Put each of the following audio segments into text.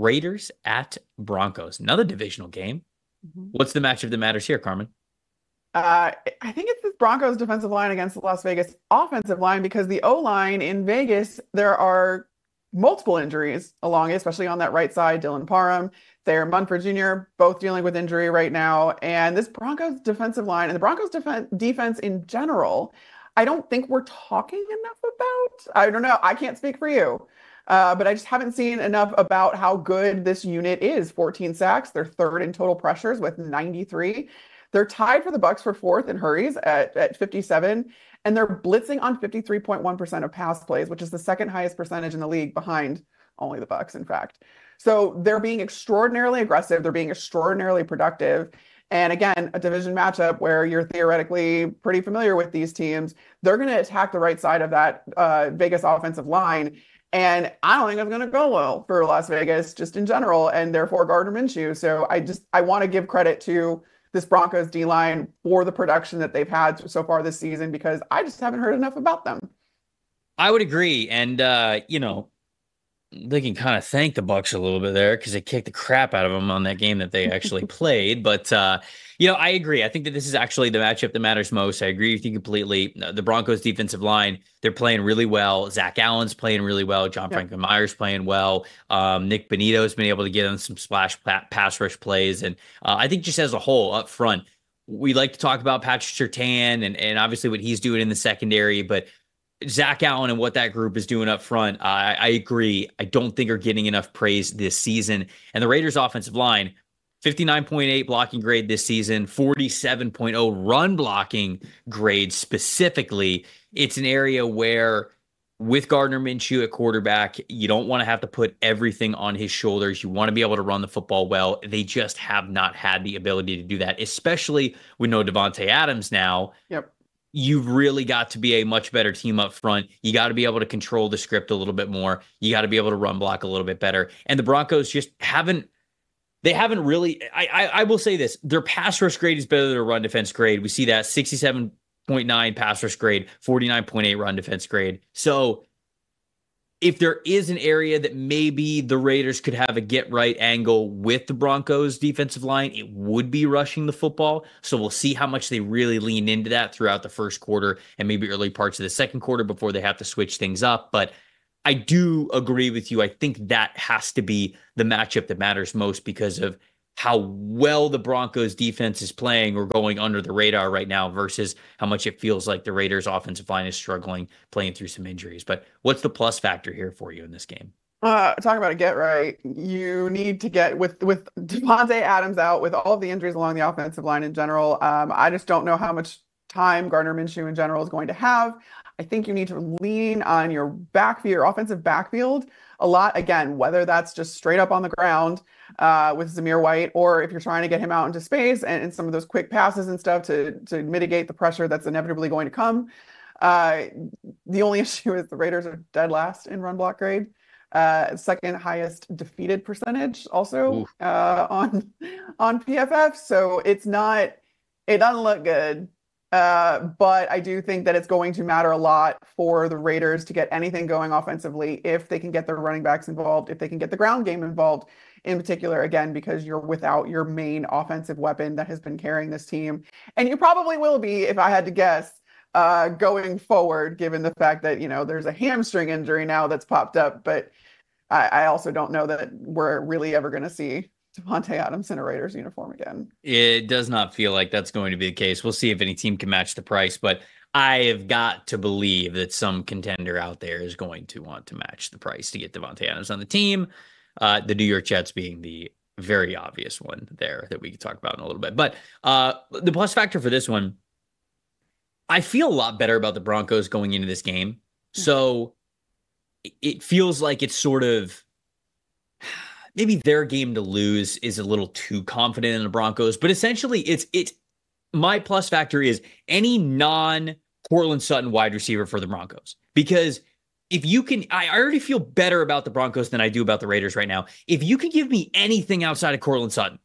Raiders at Broncos, another divisional game. Mm-hmm. What's the matchup that matters here, Carmen? Uh, I think it's the Broncos defensive line against the Las Vegas offensive line because the O line in Vegas, there are multiple injuries along, especially on that right side. Dylan Parham, Thayer Munford Jr., both dealing with injury right now. And this Broncos defensive line and the Broncos defense in general, I don't think we're talking enough about. I don't know. I can't speak for you, uh, but I just haven't seen enough about how good this unit is. 14 sacks. They're third in total pressures with 93. They're tied for the Bucks for fourth in hurries at, at 57, and they're blitzing on 53.1% of pass plays, which is the second highest percentage in the league behind only the Bucks, in fact. So they're being extraordinarily aggressive. They're being extraordinarily productive. And again, a division matchup where you're theoretically pretty familiar with these teams, they're going to attack the right side of that uh, Vegas offensive line. And I don't think it's going to go well for Las Vegas just in general, and therefore Gardner Minshew. So I just I want to give credit to this Broncos D line for the production that they've had so far this season because I just haven't heard enough about them. I would agree, and uh, you know they can kind of thank the Bucks a little bit there because they kicked the crap out of them on that game that they actually played. But uh, you know, I agree. I think that this is actually the matchup that matters most. I agree with you completely. Uh, the Broncos defensive line, they're playing really well. Zach Allen's playing really well. John yeah. Franklin Myers playing well. Um, Nick Benito's been able to get on some splash pass rush plays, and uh, I think just as a whole up front, we like to talk about Patrick Sertan and, and obviously what he's doing in the secondary, but Zach Allen and what that group is doing up front, I, I agree. I don't think are getting enough praise this season. And the Raiders' offensive line, 59.8 blocking grade this season, 47.0 run blocking grade specifically. It's an area where, with Gardner Minshew at quarterback, you don't want to have to put everything on his shoulders. You want to be able to run the football well. They just have not had the ability to do that, especially with no Devonte Adams now. Yep you've really got to be a much better team up front. You got to be able to control the script a little bit more. You got to be able to run block a little bit better. And the Broncos just haven't. They haven't really. I, I, I will say this: their pass rush grade is better than their run defense grade. We see that sixty-seven point nine pass rush grade, 49.8 run defense grade. So if there is an area that maybe the Raiders could have a get right angle with the Broncos defensive line, it would be rushing the football. So we'll see how much they really lean into that throughout the first quarter and maybe early parts of the second quarter before they have to switch things up. But I do agree with you. I think that has to be the matchup that matters most because of how well the Broncos defense is playing or going under the radar right now versus how much it feels like the Raiders offensive line is struggling, playing through some injuries. But what's the plus factor here for you in this game? Uh, talk about a get right. You need to get with with Devontae Adams out with all the injuries along the offensive line in general. Um, I just don't know how much time Gardner Minshew in general is going to have. I think you need to lean on your back, your offensive backfield a lot. Again, whether that's just straight up on the ground uh, with Zamir White, or if you're trying to get him out into space and, and, some of those quick passes and stuff to to mitigate the pressure that's inevitably going to come. Uh, the only issue is the Raiders are dead last in run block grade. Uh, second highest defeated percentage also uh, on on PFF. So it's not it doesn't look good uh, but I do think that it's going to matter a lot for the Raiders to get anything going offensively if they can get their running backs involved, if they can get the ground game involved in particular, again, because you're without your main offensive weapon that has been carrying this team. And you probably will be, if I had to guess, uh, going forward, given the fact that, you know, there's a hamstring injury now that's popped up. But I, I also don't know that we're really ever going to see Devontae Adams in a Raiders uniform again. It does not feel like that's going to be the case. We'll see if any team can match the price, but I have got to believe that some contender out there is going to want to match the price to get Devontae Adams on the team. Uh, the New York Jets being the very obvious one there that we could talk about in a little bit. But uh, the plus factor for this one, I feel a lot better about the Broncos going into this game. Mm-hmm. So it feels like it's sort of maybe their game to lose is a little too confident in the Broncos, but essentially it's it's my plus factor is any non Cortland Sutton wide receiver for the Broncos because if you can I already feel better about the Broncos than I do about the Raiders right now. If you can give me anything outside of Cortland Sutton,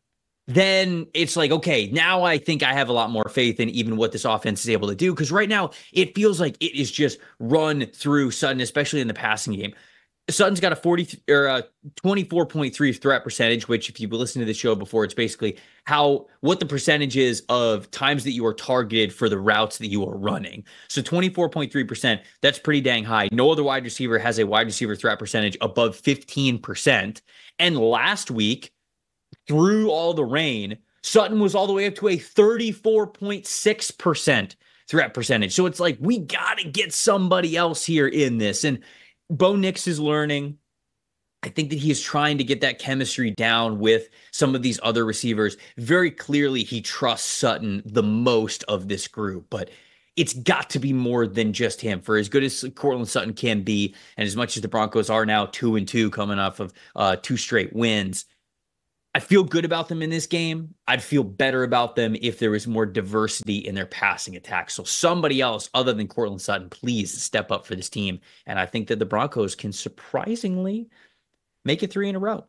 then it's like, okay, now I think I have a lot more faith in even what this offense is able to do. Cause right now it feels like it is just run through Sutton, especially in the passing game. Sutton's got a 40 or a 24.3 threat percentage, which if you listen to the show before, it's basically how what the percentage is of times that you are targeted for the routes that you are running. So 24.3%, that's pretty dang high. No other wide receiver has a wide receiver threat percentage above 15%. And last week, through all the rain, Sutton was all the way up to a 34.6% threat percentage. So it's like we got to get somebody else here in this. And Bo Nix is learning. I think that he is trying to get that chemistry down with some of these other receivers. Very clearly, he trusts Sutton the most of this group, but it's got to be more than just him. For as good as Cortland Sutton can be, and as much as the Broncos are now two and two coming off of uh, two straight wins, I feel good about them in this game. I'd feel better about them if there was more diversity in their passing attack. So somebody else other than Cortland Sutton, please step up for this team. And I think that the Broncos can surprisingly make it three in a row.